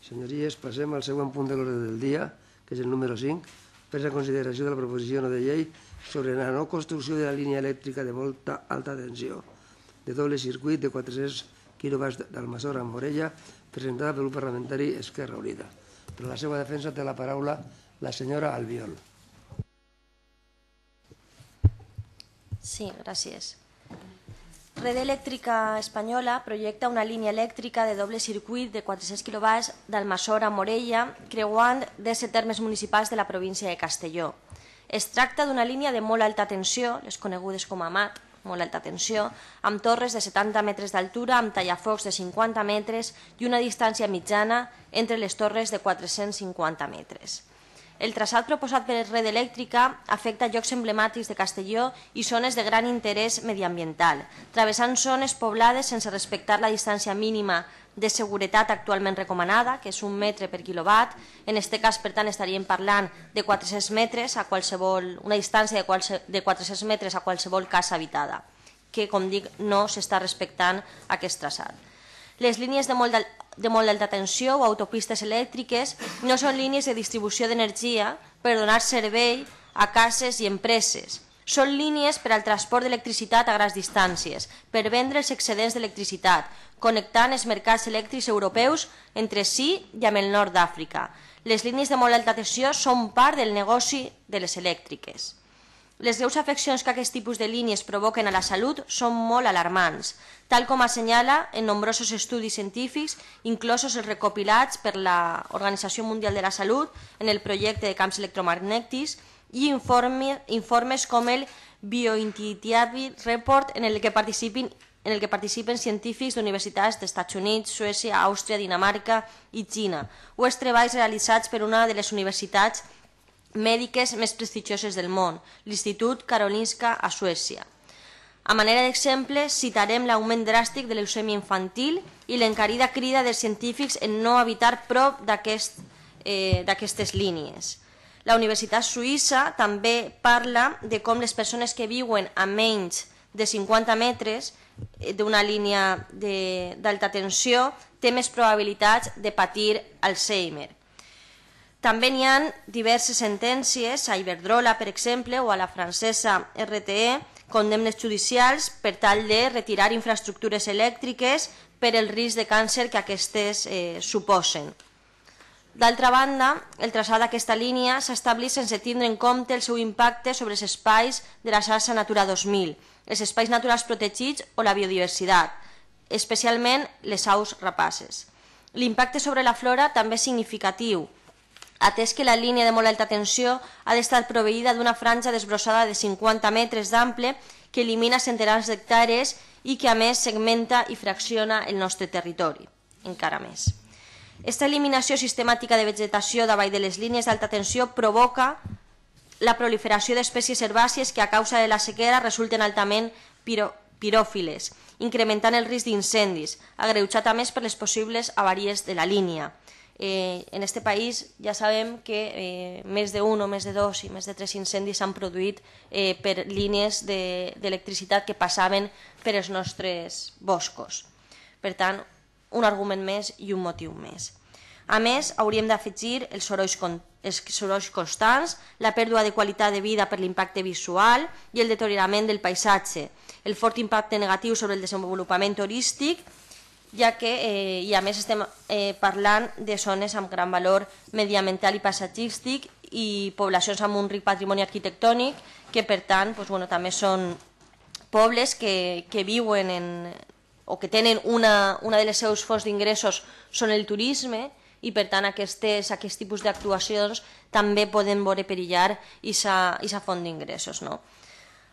Senyories, passem al següent punt de l'ordre del dia, que és el número 5, per a consideració de la proposició no de llei sobre la no construcció de la línia elèctrica de volta alta tensió de doble circuit de 400 kW d'Almassora a Morella, presentada pel grup parlamentari Esquerra Unida. Per la seva defensa té la paraula la senyora Albiol. Sí, gràcies. Red Elèctrica Espanyola projecta una línia elèctrica de doble circuit de 400 kW d'Almassora a Morella, creuant 17 termes municipals de la província de Castelló. Es tracta d'una línia de molt alta tensió, les conegudes com a MAT, molt alta tensió, amb torres de 70 metres d'altura, amb tallafocs de 50 metres i una distància mitjana entre les torres de 450 metres. El traçat proposat per Red Elèctrica afecta llocs emblemàtics de Castelló i zones de gran interès mediambiental, travessant zones poblades sense respectar la distància mínima de seguretat actualment recomanada, que és un metre per quilowatt. En aquest cas, per tant, estaríem parlant de 400 metres a qualsevol, una distància de, qualse, de 400 metres a qualsevol casa habitada, que, com dic, no s'està respectant aquest traçat. Les línies de molt, de molt alta tensió o autopistes elèctriques no són línies de distribució d'energia per donar servei a cases i empreses. Són línies per al transport d'electricitat a grans distàncies, per vendre els excedents d'electricitat, connectant els mercats elèctrics europeus entre si i amb el nord d'Àfrica. Les línies de molt alta tensió són part del negoci de les elèctriques. Les greus afeccions que aquest tipus de línies provoquen a la salut són molt alarmants, tal com assenyala en nombrosos estudis científics, inclosos els recopilats per la Organització Mundial de la Salut en el projecte de camps electromagnètics i informe, informes com el Biointuitive Report en el que participin en el que participen científics d'universitats d'Estats Units, Suècia, Àustria, Dinamarca i Xina, o els treballs realitzats per una de les universitats mèdiques més prestigioses del món, l'Institut Karolinska a Suècia. A manera d'exemple, citarem l'augment dràstic de l'eusèmia infantil i l'encarida crida dels científics en no habitar prop eh, d'aquestes eh, línies. La Universitat Suïssa també parla de com les persones que viuen a menys de 50 metres eh, d'una línia d'alta tensió té més probabilitats de patir Alzheimer. També n'hi ha diverses sentències, a Iberdrola, per exemple, o a la francesa RTE, condemnes judicials per tal de retirar infraestructures elèctriques per el risc de càncer que aquestes eh, suposen. D'altra banda, el traçat d'aquesta línia s'ha sense tindre en compte el seu impacte sobre els espais de la xarxa Natura 2000, els espais naturals protegits o la biodiversitat, especialment les aus rapaces. L'impacte sobre la flora també és significatiu, atès que la línia de molt alta tensió ha d'estar proveïda d'una franja desbrossada de 50 metres d'ample que elimina centenars d'hectàrees i que a més segmenta i fracciona el nostre territori, encara més. Aquesta eliminació sistemàtica de vegetació davall de les línies d'alta tensió provoca la proliferació d'espècies herbàcies que a causa de la sequera resulten altament piro piròfiles, incrementant el risc d'incendis, agreujat a més per les possibles avaries de la línia. Eh, en este país ja sabem que eh, més de un o més de dos i més de tres incendis s'han produït eh, per línies d'electricitat de, que passaven per els nostres boscos. Per tant, un argument més i un motiu més. A més, hauríem d'afegir els sorolls, els sorolls constants, la pèrdua de qualitat de vida per l'impacte visual i el deteriorament del paisatge, el fort impacte negatiu sobre el desenvolupament turístic ja que, eh, i a més estem eh, parlant de zones amb gran valor mediamental i passatístic i poblacions amb un ric patrimoni arquitectònic que per tant doncs, bueno, també són pobles que, que viuen en, o que tenen una, una de les seus fonts d'ingressos són el turisme i per tant aquestes, aquest tipus d'actuacions també poden veure perillar i sa, font d'ingressos. No?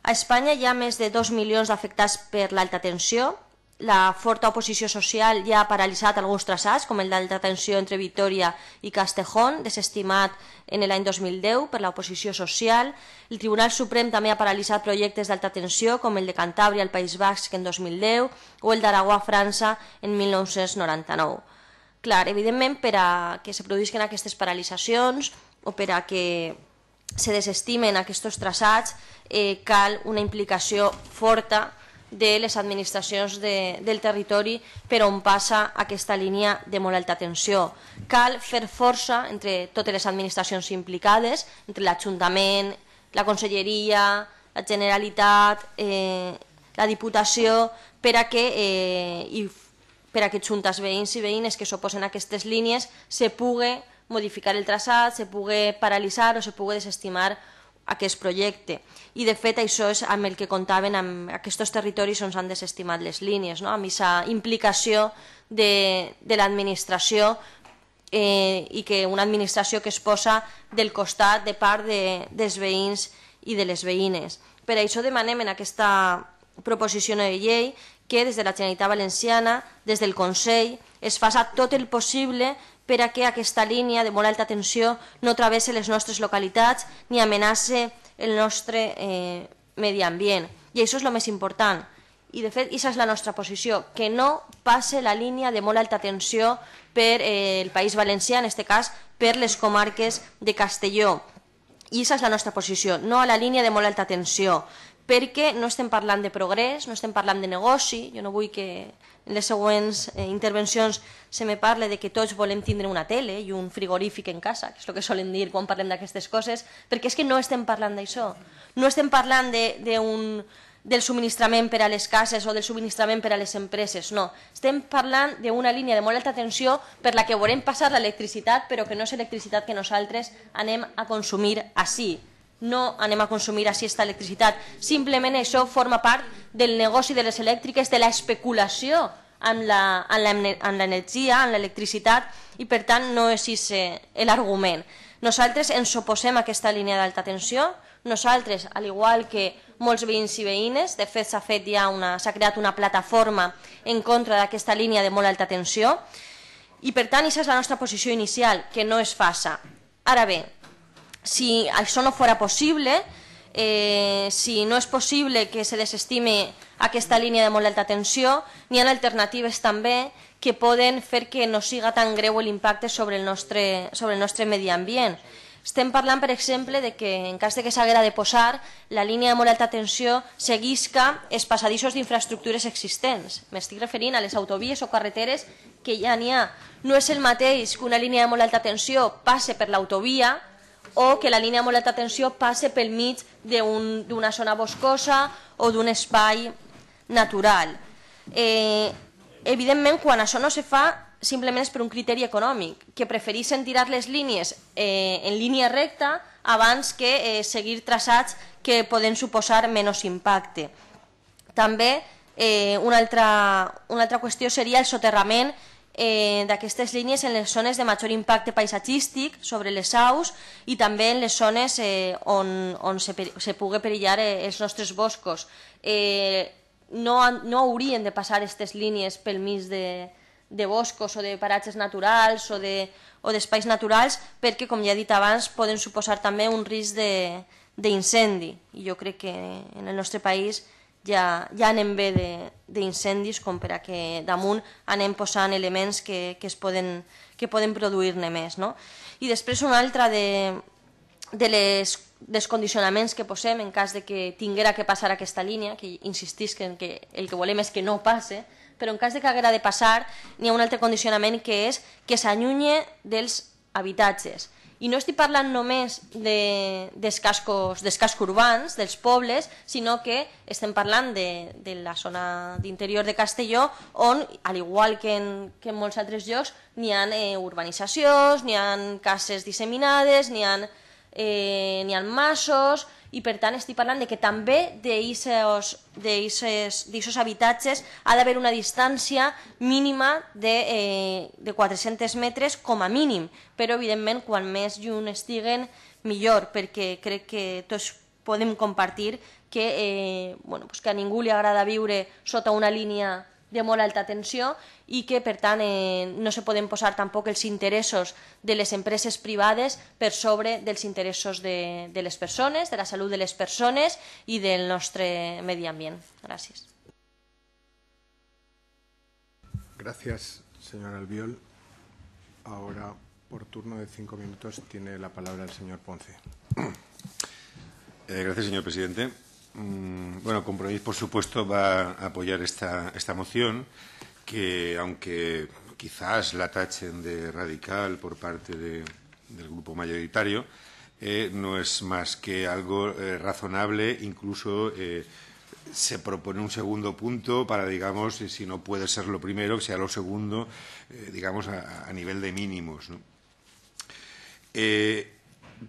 A Espanya hi ha més de 2 milions d'afectats per l'alta tensió, la forta oposició social ja ha paralitzat alguns traçats, com el d'alta tensió entre Vitoria i Castejón, desestimat en l'any 2010 per l'oposició social. El Tribunal Suprem també ha paralitzat projectes d'alta tensió, com el de Cantàbria al País Basc en 2010 o el d'Aragó a França en 1999. Clar, evidentment, per a que se produïsquen aquestes paralitzacions o per a que se desestimen aquests traçats, eh, cal una implicació forta de les administracions de, del territori per on passa aquesta línia de molt alta tensió. Cal fer força entre totes les administracions implicades, entre l'Ajuntament, la Conselleria, la Generalitat, eh, la Diputació, per a que eh, i per a que juntes veïns i veïnes que s'oposen a aquestes línies se pugui modificar el traçat, se pugui paralitzar o se pugui desestimar aquest projecte. I, de fet, això és amb el que comptaven amb aquests territoris on s'han desestimat les línies, no? amb aquesta implicació de, de l'administració eh, i que una administració que es posa del costat de part de, dels veïns i de les veïnes. Per això demanem en aquesta proposició de llei que des de la Generalitat Valenciana, des del Consell, es faci tot el possible per a que aquesta línia de molt alta tensió no travesse les nostres localitats ni amenace el nostre eh, medi ambient. I això és el més important. I, de fet, aquesta és la nostra posició, que no passe la línia de molt alta tensió per eh, el País Valencià, en aquest cas per les comarques de Castelló. I aquesta és la nostra posició, no a la línia de molt alta tensió, perquè no estem parlant de progrés, no estem parlant de negoci, jo no vull que en les següents eh, intervencions se me parle de que tots volem tindre una tele i un frigorífic en casa, que és el que solen dir quan parlem d'aquestes coses, perquè és que no estem parlant d'això. No estem parlant de, de un, del subministrament per a les cases o del subministrament per a les empreses, no. Estem parlant d'una línia de molt alta tensió per la que veurem passar l'electricitat, però que no és electricitat que nosaltres anem a consumir així no anem a consumir aquesta electricitat. Simplement això forma part del negoci de les elèctriques, de la especulació amb l'energia, amb l'electricitat, i per tant no és l'argument. Nosaltres ens oposem a aquesta línia d'alta tensió, nosaltres, al igual que molts veïns i veïnes, de fet s'ha fet ja una, creat una plataforma en contra d'aquesta línia de molt alta tensió, i per tant, aquesta és la nostra posició inicial, que no es faça. Ara bé, si això no fora possible, eh, si no és possible que se desestime aquesta línia de molt alta tensió, n'hi ha alternatives també que poden fer que no siga tan greu l'impacte sobre, el nostre, sobre el nostre medi ambient. Estem parlant, per exemple, de que en cas de que s'haguera de posar, la línia de molt alta tensió seguisca els passadissos d'infraestructures existents. M'estic referint a les autovies o carreteres que ja n'hi ha. No és el mateix que una línia de molt alta tensió passe per l'autovia, o que la línia de molta tensió passe pel mig d'una un, zona boscosa o d'un espai natural. Eh, evidentment, quan això no se fa, simplement és per un criteri econòmic, que preferixen tirar les línies eh, en línia recta abans que eh, seguir traçats que poden suposar menys impacte. També eh, una, altra, una altra qüestió seria el soterrament eh, d'aquestes línies en les zones de major impacte paisatgístic sobre les aus i també en les zones eh, on, on se, se pugui perillar eh, els nostres boscos. Eh, no, no haurien de passar aquestes línies pel mig de, de boscos o de paratges naturals o d'espais de, naturals perquè, com ja he dit abans, poden suposar també un risc d'incendi. I jo crec que en el nostre país ja, ja anem bé d'incendis com per a que damunt anem posant elements que, que, es poden, que poden produir-ne més. No? I després un altre de, de les dels condicionaments que posem en cas de que tinguera que passar aquesta línia, que insistís que, que el que volem és que no passe, però en cas de que haguera de passar, n'hi ha un altre condicionament que és que s'anyunye dels habitatges. I no estic parlant només de, dels, cascos, dels cascos urbans, dels pobles, sinó que estem parlant de, de la zona d'interior de Castelló, on, al igual que en, que en molts altres llocs, n'hi ha eh, urbanitzacions, n'hi ha cases disseminades, n'hi ha eh, ni ha masos, i per tant estic parlant de que també d'aquests habitatges ha d'haver una distància mínima de, eh, de 400 metres com a mínim, però evidentment quan més lluny estiguen millor, perquè crec que tots podem compartir que, eh, bueno, pues que a ningú li agrada viure sota una línia de alta tensión y que, eh, no se pueden posar tampoco los intereses de las empresas privadas per sobre los intereses de, las personas de la salud de las personas y del nuestro medio ambiente. Gracias. Gracias, señora Albiol. Ahora, por turno de cinco minutos, tiene la palabra el señor Ponce. Eh, gracias, señor presidente. Mm, bueno, Compromís, por supuesto, va a apoyar esta, moción, que aunque quizás la tachen de radical por parte del grupo mayoritario, eh, no es más que algo eh, razonable, incluso eh, se propone un segundo punto para, digamos, si no puede ser lo primero, que sea lo segundo, digamos, a, nivel de mínimos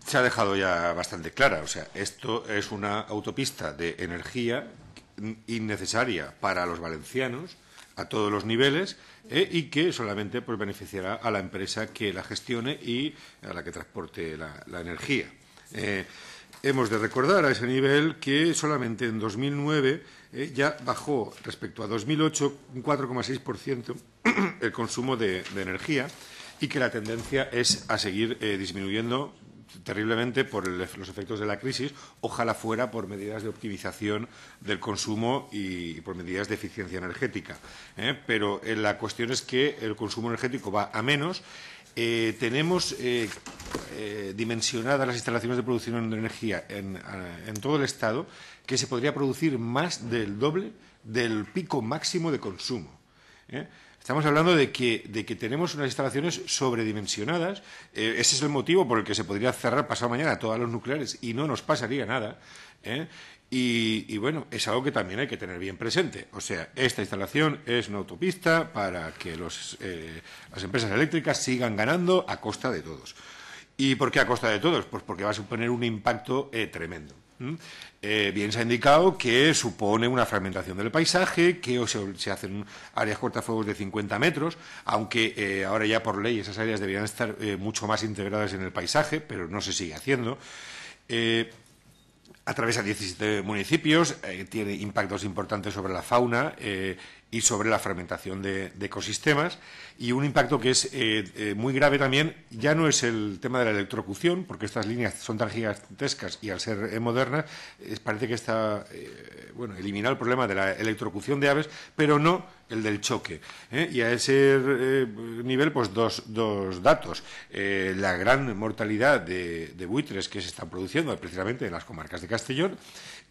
se ha dejado ya bastante clara. O sea, esto es una autopista de energía innecesaria para los valencianos a todos los niveles eh, y que solamente pues, beneficiará a la empresa que la gestione y a la que transporte la, energía. Eh, hemos de recordar a ese nivel que solamente en 2009 eh, ya bajó respecto a 2008 un 4,6% el consumo de, energía y que la tendencia es a seguir disminuyendo terriblemente por los efectos de la crisis, ojalá fuera por medidas de optimización del consumo y, por medidas de eficiencia energética. ¿eh? Pero eh, la cuestión es que el consumo energético va a menos. Eh, tenemos dimensionadas las instalaciones de producción de energía en, todo el Estado que se podría producir más del doble del pico máximo de consumo. Estamos hablando de que, tenemos unas instalaciones sobredimensionadas. Eh, ese es el motivo por el que se podría cerrar pasado mañana todos los nucleares y no nos pasaría nada. ¿eh? Y, bueno, es algo que también hay que tener bien presente. O sea, esta instalación es una autopista para que eh, las empresas eléctricas sigan ganando a costa de todos. ¿Y por qué a costa de todos? Pues porque va a suponer un impacto tremendo. Mm. Eh, bien se ha indicado que supone una fragmentación del paisaje, que se, hacen áreas cortafuegos de 50 metros, aunque eh, ahora ya por ley esas áreas deberían estar eh, mucho más integradas en el paisaje, pero no se sigue haciendo. atraviesa 17 municipios, tiene impactos importantes sobre la fauna y sobre la fragmentación de ecosistemas y un impacto que es eh, eh, muy grave también, ya no es el tema de la electrocución, porque estas líneas son tan gigantescas y al ser eh, modernas, parece que está, bueno, eliminar el problema de la electrocución de aves, pero no el del choque. Y a ese nivel, pues dos, dos datos. la gran mortalidad de, buitres que se están produciendo precisamente en las comarcas de Castellón,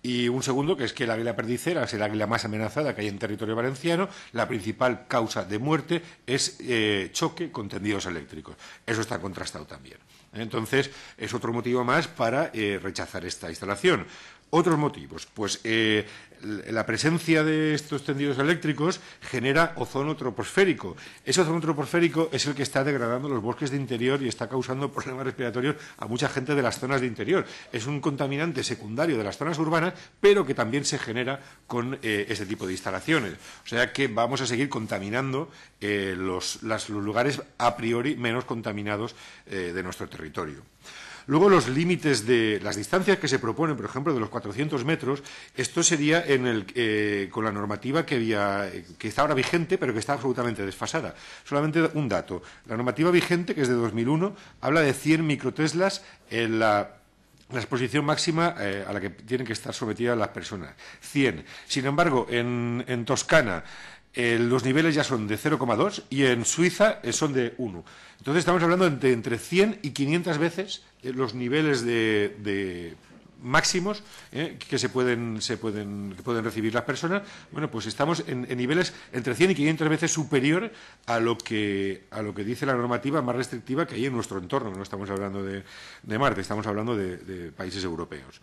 y un segundo, que es que la águila perdicera es el águila más amenazada que hay en territorio valenciano. La principal causa de muerte es eh, choque con tendidos eléctricos. Eso está contrastado también. Entonces, es otro motivo más para eh, rechazar esta instalación. Otros motivos, pues eh, la presencia de estos tendidos eléctricos genera ozono troposférico. Ese ozono troposférico es el que está degradando los bosques de interior y está causando problemas respiratorios a mucha gente de las zonas de interior. Es un contaminante secundario de las zonas urbanas, pero que también se genera con eh, ese tipo de instalaciones. O sea que vamos a seguir contaminando eh, los, lugares a priori menos contaminados de nuestro territorio. Luego los límites de las distancias que se proponen, por ejemplo, de los 400 metros, esto sería en el, eh, con la normativa que, había, eh, está ahora vigente, pero que está absolutamente desfasada. Solamente un dato. La normativa vigente, que es de 2001, habla de 100 microteslas en la exposición máxima eh, a la que tienen que estar sometidas las personas. 100. Sin embargo, en, en Toscana, eh, los niveles ya son de 0,2 y en Suiza eh, son de 1. Entonces estamos hablando de entre 100 y 500 veces eh, los niveles de, máximos que se pueden recibir las personas bueno pues estamos en, niveles entre 100 y 500 veces superior a lo que a lo que dice la normativa más restrictiva que hay en nuestro entorno no estamos hablando de, Marte estamos hablando de países europeos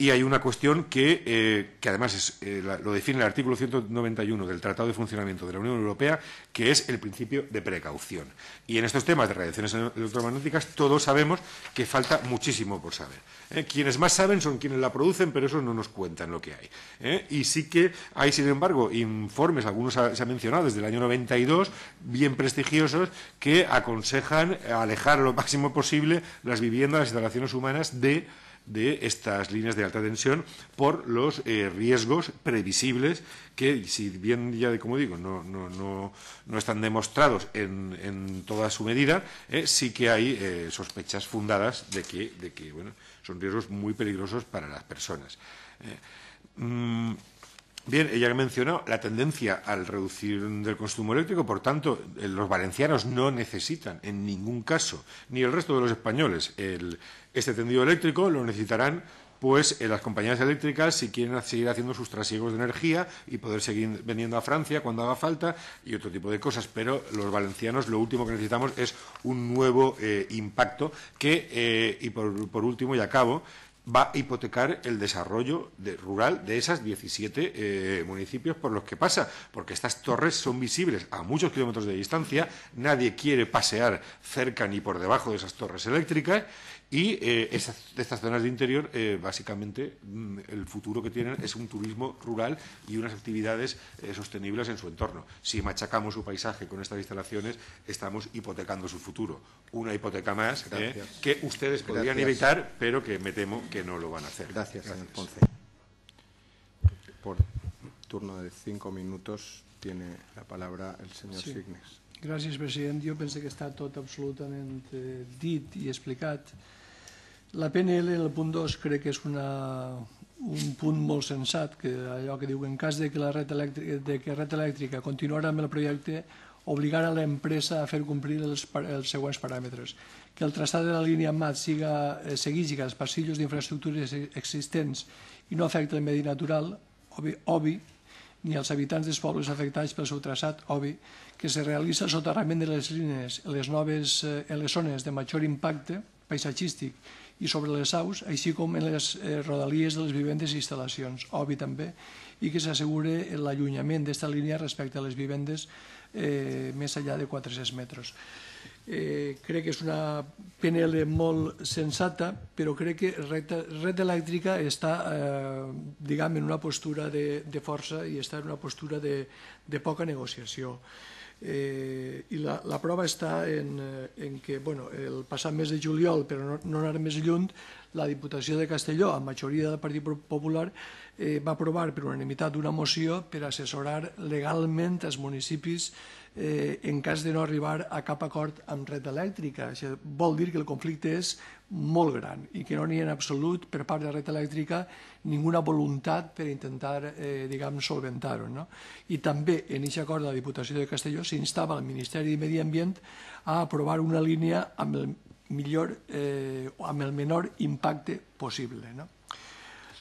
y hay una cuestión que, eh, además eh, lo define el artículo 191 del Tratado de Funcionamiento de la Unión Europea, que es el principio de precaución. Y en estos temas de radiaciones electromagnéticas todos sabemos que falta muchísimo por saber. ¿eh? Quienes más saben son quienes la producen, pero eso no nos cuentan lo que hay. Y sí que hay, sin embargo, informes, algunos se han mencionado desde el año 92, bien prestigiosos, que aconsejan alejar lo máximo posible las viviendas, las instalaciones humanas de de estas líneas de alta tensión por los eh, riesgos previsibles que, si bien ya, como digo, no, no, no, no están demostrados en, en, toda su medida, eh, sí que hay eh, sospechas fundadas de que, de que bueno, son riesgos muy peligrosos para las personas. Mm, bien, ella mencionado la tendencia al reducir del consumo eléctrico, por tanto, los valencianos no necesitan en ningún caso, ni el resto de los españoles, el, este tendido eléctrico lo necesitarán pues eh, las compañías eléctricas si quieren seguir haciendo sus trasiegos de energía y poder seguir vendiendo a Francia cuando haga falta y otro tipo de cosas. Pero los valencianos lo último que necesitamos es un nuevo eh, impacto que, eh, y por, último y acabo, va a hipotecar el desarrollo rural de esas 17 municipios por los que pasa, porque estas torres son visibles a muchos kilómetros de distancia, nadie quiere pasear cerca ni por debajo de esas torres eléctricas y eh, estas zonas de interior, eh, básicamente, mm, el futuro que tienen es un turismo rural y unas actividades eh, sostenibles en su entorno. Si machacamos su paisaje con estas instalaciones, estamos hipotecando su futuro. Una hipoteca más eh, que ustedes podrían evitar, pero que me temo que no lo van a hacer. Gracias, señor Ponce. Por turno de cinco minutos tiene la palabra el señor Signes. presidente yo Jo que está todo absolutamente dit y explicat. La PNL el punt 2 crec que és una, un punt molt sensat, que allò que diu en cas de que la red elèctrica, de que red elèctrica continuarà amb el projecte, obligar a l'empresa a fer complir els, els següents paràmetres. Que el traçat de la línia MAT siga, eh, segueixi els passillos d'infraestructures e-, existents i no afecta el medi natural, obvi, obvi ni els habitants dels pobles afectats pel seu traçat, obvi, que se realitza el soterrament de les línies les, noves, eh, en les zones de major impacte paisatgístic i sobre les aus, així com en les eh, rodalies de les vivendes i instal·lacions, obvi també, i que s'assegure l'allunyament d'esta línia respecte a les vivendes eh, més enllà de 400 metres. Eh, crec que és una PNL molt sensata, però crec que Red, Red Elèctrica està eh, diguem, en una postura de, de força i està en una postura de, de poca negociació. Eh, I la, la prova està en, eh, en que bueno, el passat mes de juliol, però no, no anar més lluny, la Diputació de Castelló, amb majoria del Partit Popular, eh, va aprovar per unanimitat una moció per assessorar legalment els municipis eh, en cas de no arribar a cap acord amb red elèctrica. Això vol dir que el conflicte és molt gran i que no n'hi ha en absolut per part de la red elèctrica ninguna voluntat per intentar eh, diguem, solventar-ho. No? I també en aquest acord de la Diputació de Castelló s'instava al Ministeri de Medi Ambient a aprovar una línia amb el, millor, eh, amb el menor impacte possible. No?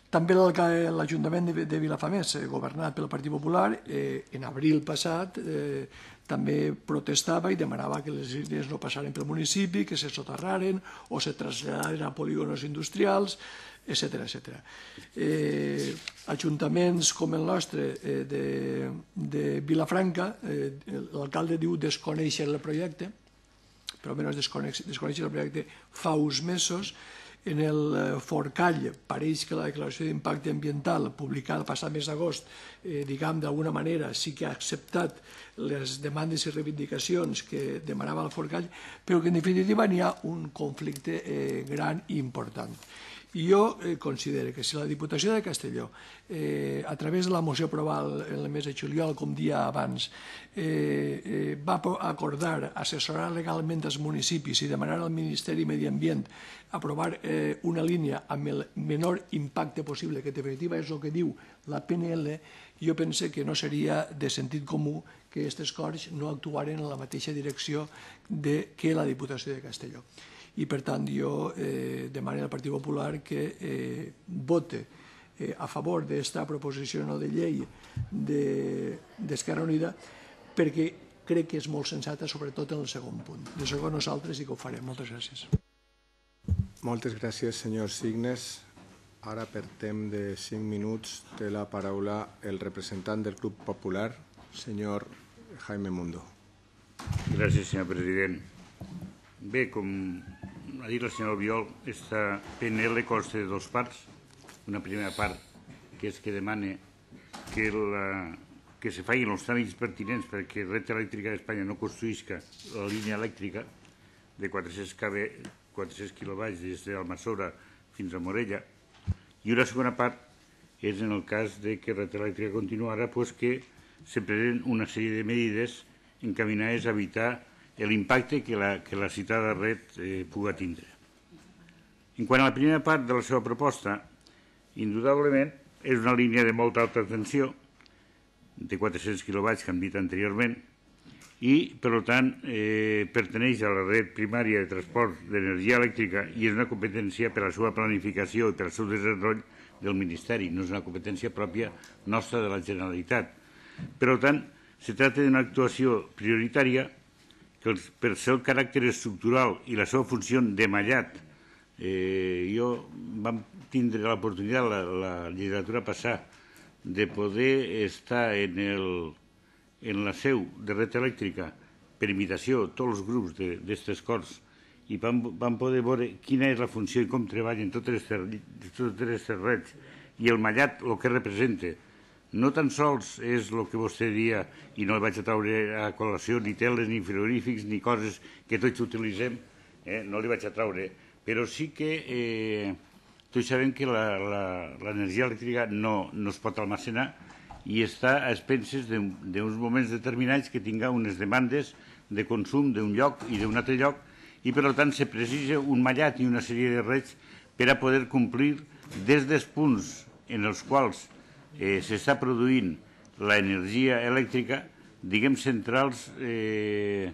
També l'Ajuntament de, de Vilafamés, eh, governat pel Partit Popular, eh, en abril passat eh, també protestava i demanava que les línies no passaren pel municipi, que se soterraren o se traslladaren a polígonos industrials, etc etc. Eh, ajuntaments com el nostre eh, de, de Vilafranca, eh, l'alcalde diu desconeixer el projecte, però almenys desconeix, desconeixer el projecte fa uns mesos, en el eh, Forcall pareix que la declaració d'impacte ambiental publicada el passat mes d'agost, eh, diguem, d'alguna manera sí que ha acceptat les demandes i reivindicacions que demanava el Forcall, però que en definitiva n'hi ha un conflicte eh, gran i important. Jo eh, considero que si la Diputació de Castelló, eh, a través de la moció aprovada en la mesa de juliol, com dia abans, eh, eh, va acordar assessorar legalment els municipis i demanar al Ministeri Medi Ambient aprovar eh, una línia amb el menor impacte possible, que en definitiva és el que diu la PNL, jo pense que no seria de sentit comú que aquestes Corts no actuaren en la mateixa direcció de, que la Diputació de Castelló i per tant jo eh, demano al Partit Popular que eh, vote eh, a favor d'esta proposició no de llei d'Esquerra de, Unida perquè crec que és molt sensata, sobretot en el segon punt. De segon nosaltres i que ho farem. Moltes gràcies. Moltes gràcies, senyor Signes. Ara, per temps de 5 minuts, té la paraula el representant del Club Popular, senyor Jaime Mundo. Gràcies, senyor president. Bé, com ha dit la senyora Albiol, esta PNL consta de dues parts. Una primera part, que és que demana que, la, que se facin els tràmits pertinents perquè Reta Elèctrica d'Espanya no construïsca la línia elèctrica de 400, kV, 400 kW des d'Almassora fins a Morella. I una segona part és en el cas de que Reta Elèctrica continuarà, pues, que se prenen una sèrie de medides encaminades a evitar l'impacte que, la, que la citada red eh, puga tindre. En quant a la primera part de la seva proposta, indudablement és una línia de molt alta tensió, de 400 kW que hem dit anteriorment, i, per tant, eh, perteneix a la red primària de transport d'energia elèctrica i és una competència per a la seva planificació i per al seu desenvolupament del Ministeri, no és una competència pròpia nostra de la Generalitat. Per tant, se tracta d'una actuació prioritària que el, per seu caràcter estructural i la seva funció de mallat, eh, jo vam tindre l'oportunitat la, la legislatura passar de poder estar en, el, en la seu de red elèctrica per imitació tots els grups d'aquestes corts i vam, vam poder veure quina és la funció i com treballen totes les, totes les reds i el mallat, el que representa, no tan sols és el que vostè dia, i no vaig a traure a col·lació, ni teles, ni frigorífics, ni coses que tots utilitzem, eh? no li vaig a traure, però sí que eh, tots sabem que l'energia elèctrica no, no es pot almacenar i està a expenses d'uns moments determinats que tinga unes demandes de consum d'un lloc i d'un altre lloc i per tant se precisa un mallat i una sèrie de rets per a poder complir des dels punts en els quals eh, s'està produint l'energia elèctrica, diguem centrals, eh,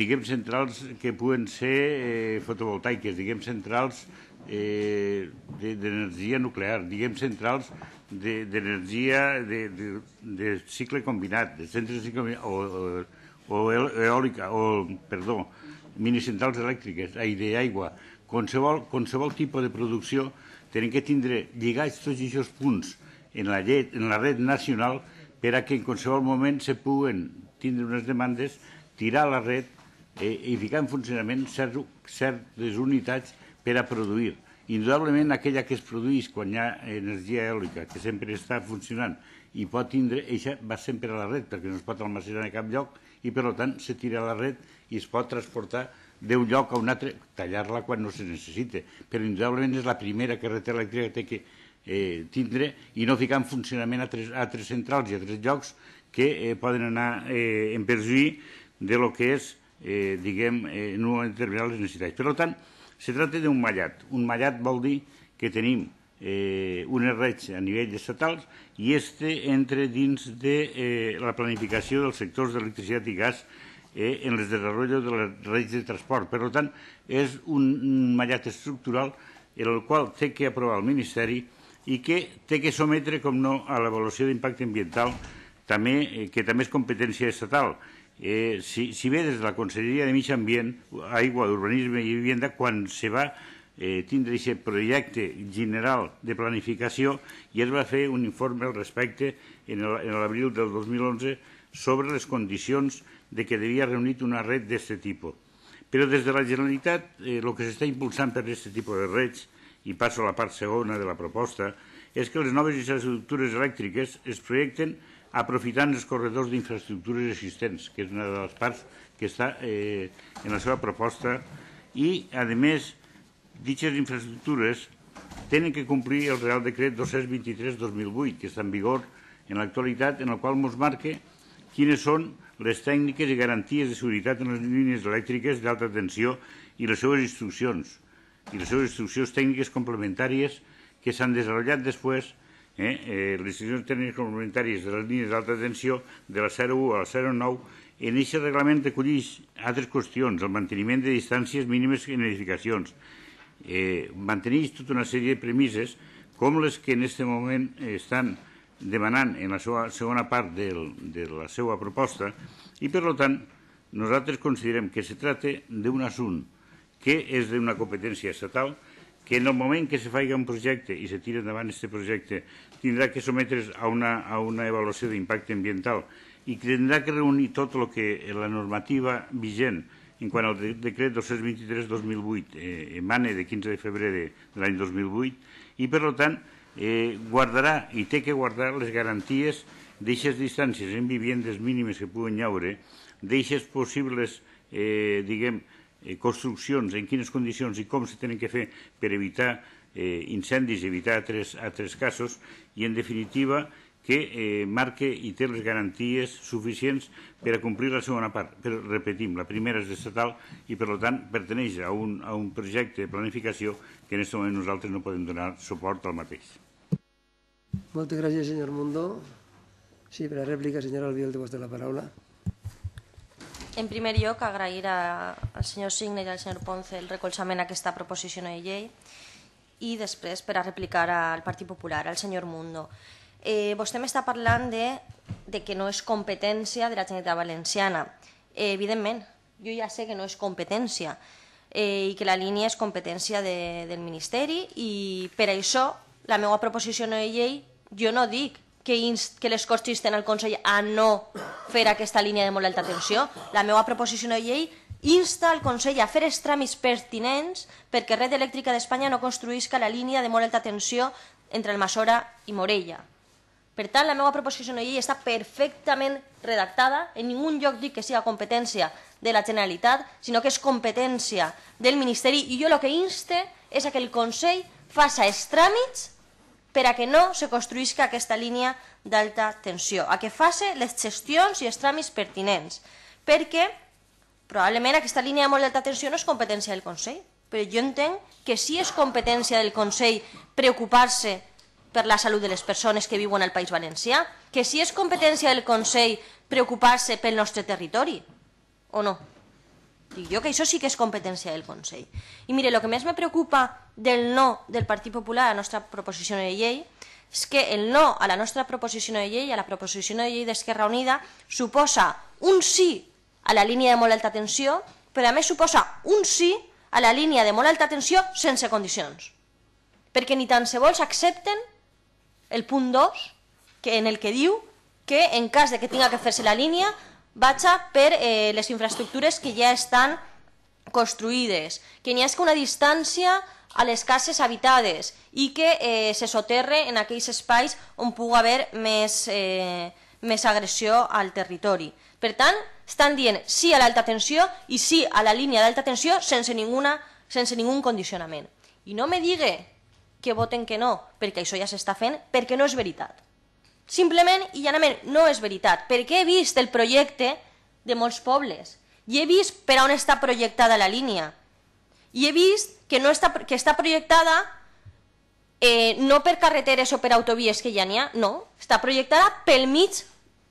diguem centrals que puguen ser eh, fotovoltaiques, diguem centrals eh, d'energia de, nuclear, diguem centrals d'energia de, de, de, de cicle combinat, de centres de cicle combinat, o, o, o eòlica, o, perdó, minicentrals elèctriques, i d'aigua, qualsevol, qualsevol tipus de producció Tenen que tindre lligats tots aquests punts en la, llet, en la red nacional per a que en qualsevol moment se puguen tindre unes demandes, tirar la red eh, i ficar en funcionament cert, certes unitats per a produir. Indudablement, aquella que es produeix quan hi ha energia eòlica, que sempre està funcionant i pot tindre, això va sempre a la red, perquè no es pot almacenar en cap lloc, i per tant se tira a la red i es pot transportar d'un lloc a un altre, tallar-la quan no se necessita, però indudablement és la primera carretera elèctrica que té que eh, tindre i no ficar en funcionament altres, altres centrals i altres llocs que eh, poden anar eh, en perjuí de lo que és, eh, diguem, eh, en un moment determinat les necessitats. Per tant, se tracta d'un mallat. Un mallat vol dir que tenim eh, unes a nivell estatal i este entra dins de eh, la planificació dels sectors d'electricitat i gas eh, en el desarrollo de las redes de transport. Per tant, és un mallat estructural en el qual té que aprovar el Ministeri i que té que sometre, com no, a l'avaluació d'impacte ambiental, també, eh, que també és competència estatal. Eh, si, si ve des de la Conselleria de Mig Ambient, Aigua, Urbanisme i Vivienda, quan se va eh, tindre aquest projecte general de planificació i es va fer un informe al respecte en l'abril del 2011 sobre les condicions de que devia reunir una red d'aquest tipus. Però des de la Generalitat el eh, que s'està impulsant per aquest tipus de reds, i passo a la part segona de la proposta, és que les noves infraestructures elèctriques es projecten aprofitant els corredors d'infraestructures existents, que és una de les parts que està eh, en la seva proposta, i, a més, dites infraestructures tenen que complir el Real Decret 223-2008, que està en vigor en l'actualitat, en el qual ens marca quines són les les tècniques i garanties de seguretat en les línies elèctriques d'alta tensió i les seves instruccions i les seves instruccions tècniques complementàries que s'han desenvolupat després eh, eh, les instruccions tècniques complementàries de les línies d'alta tensió de la 01 a la 09 en aquest reglament recollís altres qüestions, el manteniment de distàncies mínimes en edificacions, eh, mantenir tota una sèrie de premisses com les que en aquest moment estan demanant en la seva segona part del, de la seva proposta i, per tant, nosaltres considerem que se tracta d'un assunt que és d'una competència estatal que en el moment que se faci un projecte i se tira endavant aquest projecte tindrà que sometre's a una, a una avaluació d'impacte ambiental i tindrà que reunir tot el que la normativa vigent en quant al decret 223-2008 eh, emana de 15 de febrer de, de l'any 2008 i, per tant, eh, guardarà i té que guardar les garanties d'aixes distàncies en vivendes mínimes que puguen llaure, d'eixes possibles, eh, diguem, eh, construccions, en quines condicions i com se tenen que fer per evitar eh, incendis, evitar altres, altres casos, i en definitiva que eh, marque i té les garanties suficients per a complir la segona part. Però, repetim, la primera és estatal i, per tant, perteneix a un, a un projecte de planificació que en aquest moment nosaltres no podem donar suport al mateix. Moltes gràcies, senyor Mundó. Sí, per a rèplica, senyora Albiol, de vostè la paraula. En primer lloc, agrair a, al senyor Signe i al senyor Ponce el recolzament a aquesta proposició de llei i després per a replicar al Partit Popular, al senyor Mundo. Eh, vostè m'està parlant de, de que no és competència de la Generalitat Valenciana. Eh, evidentment, jo ja sé que no és competència eh, i que la línia és competència de, del Ministeri i per això la meva proposició no de llei jo no dic que, inst, que les Corts insten al Consell a no fer aquesta línia de molt alta tensió. La meva proposició no de llei insta el Consell a fer els tràmits pertinents perquè Red Elèctrica d'Espanya no construïsca la línia de molt alta tensió entre el Masora i Morella. Per tant, la meva proposició de llei està perfectament redactada, en ningun lloc dic que sigui competència de la Generalitat, sinó que és competència del Ministeri, i jo el que inste és que el Consell faça els tràmits per a que no se construïsca aquesta línia d'alta tensió, a que faci les gestions i els tràmits pertinents, perquè probablement aquesta línia de molt d'alta tensió no és competència del Consell, però jo entenc que sí és competència del Consell preocupar-se per la salut de les persones que viuen al País Valencià? Que si és competència del Consell preocupar-se pel nostre territori, o no? Dic jo que això sí que és competència del Consell. I mire, el que més me preocupa del no del Partit Popular a la nostra proposició de llei és que el no a la nostra proposició de llei, a la proposició de llei d'Esquerra Unida, suposa un sí a la línia de molt alta tensió, però a més suposa un sí a la línia de molt alta tensió sense condicions. Perquè ni tan se vols accepten el punt 2, que, en el que diu que en cas de que tinga que fer-se la línia, vaja per eh, les infraestructures que ja estan construïdes, que n'hi que una distància a les cases habitades i que eh, se soterre en aquells espais on pugui haver més, eh, més agressió al territori. Per tant, estan dient sí a l'alta tensió i sí a la línia d'alta tensió sense, ninguna, sense ningun condicionament. I no me digue que voten que no, perquè això ja s'està fent, perquè no és veritat. Simplement i llanament no és veritat, perquè he vist el projecte de molts pobles i he vist per on està projectada la línia i he vist que, no està, que està projectada eh, no per carreteres o per autovies que ja n'hi ha, no, està projectada pel mig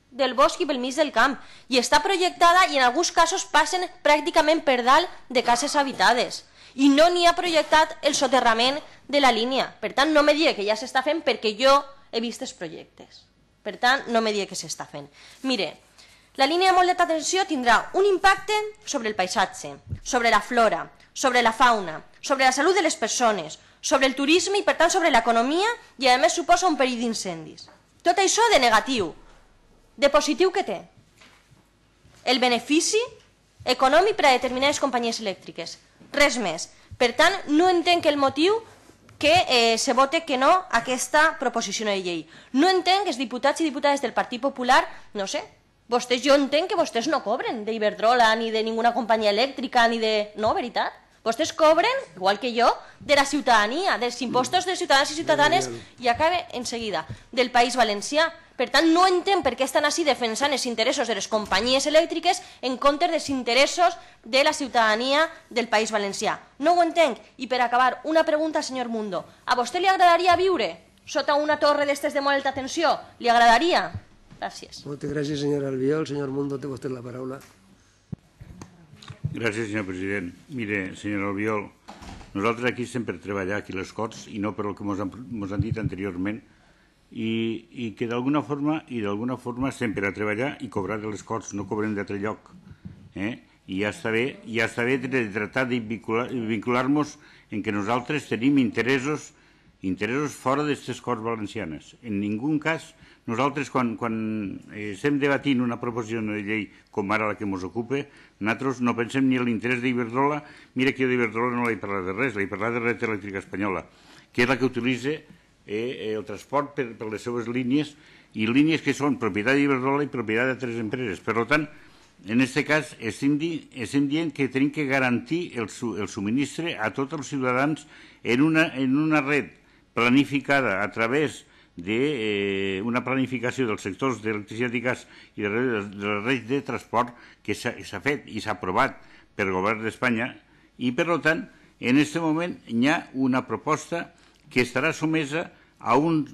del bosc i pel mig del camp i està projectada i en alguns casos passen pràcticament per dalt de cases habitades i no n'hi ha projectat el soterrament de la línia. Per tant, no me digui que ja s'està fent perquè jo he vist els projectes. Per tant, no me digui que s'està fent. Mire, la línia de molt d'alta tensió tindrà un impacte sobre el paisatge, sobre la flora, sobre la fauna, sobre la salut de les persones, sobre el turisme i, per tant, sobre l'economia i, a més, suposa un perill d'incendis. Tot això de negatiu. De positiu que té? El benefici econòmic per a determinades companyies elèctriques, res més. Per tant, no entenc el motiu que eh, se vote que no a aquesta proposició de llei. No entenc que els diputats i diputades del Partit Popular, no sé, vostès, jo entenc que vostès no cobren d'Iberdrola, ni de ninguna companyia elèctrica, ni de... No, veritat? Vostès cobren, igual que jo, de la ciutadania, dels impostos dels ciutadans i ciutadanes, i acabe enseguida, del País Valencià. Per tant, no entenc per què estan així defensant els interessos de les companyies elèctriques en comptes dels interessos de la ciutadania del País Valencià. No ho entenc. I per acabar, una pregunta, senyor Mundo. A vostè li agradaria viure sota una torre d'estes de molta tensió? Li agradaria? Gràcies. Moltes gràcies, senyor Albiol. Senyor Mundo, té vostè la paraula. Gràcies, senyor president. Mire, senyor Albiol, nosaltres aquí sempre treballar aquí les Corts i no per el que ens han, han dit anteriorment, i, i que d'alguna forma i d'alguna forma sempre a treballar i cobrar de les corts, no cobrem d'altre lloc. Eh? I ja està bé, ja està bé de tractar de vincular-nos vincular en que nosaltres tenim interessos interessos fora d'aquestes Corts Valencianes. En ningú cas, nosaltres quan, quan eh, estem debatint una proposició de llei com ara la que ens ocupa, nosaltres no pensem ni en l'interès d'Iberdrola, mira que jo d'Iberdrola no l'he parlat de res, l'he parlat de Red Elèctrica Espanyola, que és la que utilitza Eh, eh, el transport per, per les seues línies i línies que són propietat d'Iberdrola i propietat de tres empreses. Per tant, en aquest cas estem, di estem dient que hem que garantir el, su el subministre a tots els ciutadans en una, en una red planificada a través d'una eh, una planificació dels sectors d'electricitat i gas i de, de, de la red de transport que s'ha fet i s'ha aprovat pel govern d'Espanya i, per tant, en aquest moment hi ha una proposta que estarà sumesa a, un,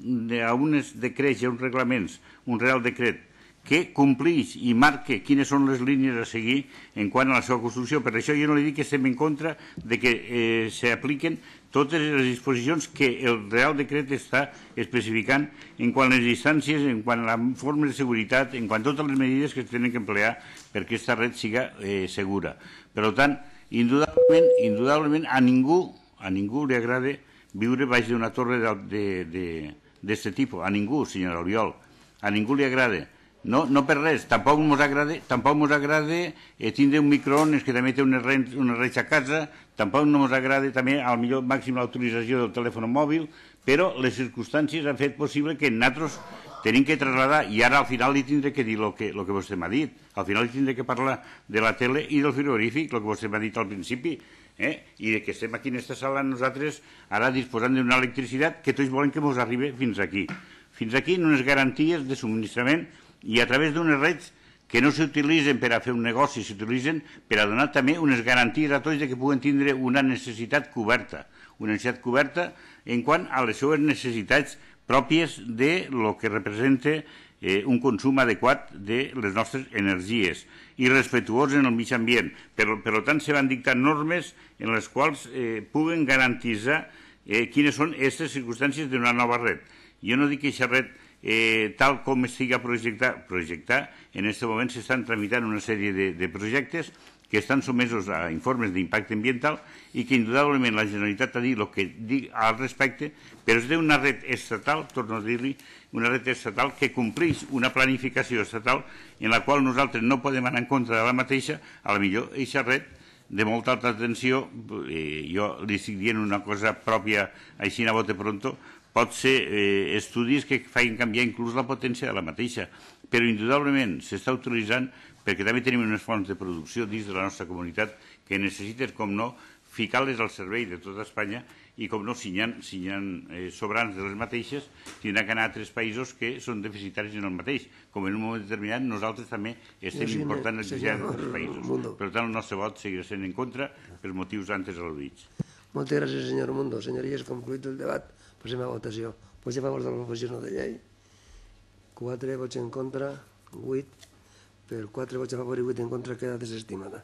a unes decrets i a uns reglaments, un real decret, que complix i marque quines són les línies a seguir en quant a la seva construcció. Per això jo no li dic que estem en contra de que eh, s'apliquen totes les disposicions que el Real Decret està especificant en quant a les distàncies, en quant a la forma de seguretat, en quant a totes les mesures que es tenen que emplear perquè aquesta red siga eh, segura. Per tant, indudablement, indudablement a ningú a ningú li agrada viure baix d'una torre d'aquest tipus, a ningú, senyor Oriol, a ningú li agrada. No, no per res, tampoc ens agrada, tampoc ens agrada eh, tindre un microones que també té una, una reixa a casa, tampoc no ens agrada també al millor màxim l'autorització del telèfon mòbil, però les circumstàncies han fet possible que nosaltres tenim que traslladar, i ara al final li tindré que dir el que, lo que vostè m'ha dit, al final li tindré que parlar de la tele i del frigorífic, el que vostè m'ha dit al principi, eh? i de que estem aquí en aquesta sala nosaltres ara disposant d'una electricitat que tots volen que ens arribi fins aquí. Fins aquí en unes garanties de subministrament i a través d'unes reds que no s'utilitzen per a fer un negoci, s'utilitzen per a donar també unes garanties a tots de que puguen tindre una necessitat coberta, una necessitat coberta en quant a les seues necessitats pròpies de lo que representa eh, un consum adequat de les nostres energies i respectuós en el mig ambient. Per, per tant, se van dictar normes en les quals eh, puguen garantitzar eh, quines són aquestes circumstàncies d'una nova red. Jo no dic que aquesta red eh, tal com a projectar, projectar en aquest moment s'estan tramitant una sèrie de, de projectes que estan sumesos a informes d'impacte ambiental i que indudablement la Generalitat ha dit el que dic al respecte, però és d'una red estatal, torno a dir-li, una red estatal que compleix una planificació estatal en la qual nosaltres no podem anar en contra de la mateixa, a la millor eixa red de molta alta tensió, eh, jo li estic dient una cosa pròpia així a bote pronto, pot ser eh, estudis que facin canviar inclús la potència de la mateixa, però indudablement s'està utilitzant perquè també tenim unes fonts de producció dins de la nostra comunitat que necessites, com no, ficar-les al servei de tota Espanya i, com no, si hi ha, eh, sobrans de les mateixes, tindrà que anar a altres països que són deficitaris en el mateix, com en un moment determinat nosaltres també estem sí, important el viatge d'altres països. Per tant, el nostre vot seguirà sent en contra per motius antes al mig. Moltes gràcies, senyor Mundo. Senyories, concluït el debat, passem a votació. Vots a favor de la proposició de llei, 4 vots en contra, 8, per 4 vots a favor i 8 en contra queda desestimada.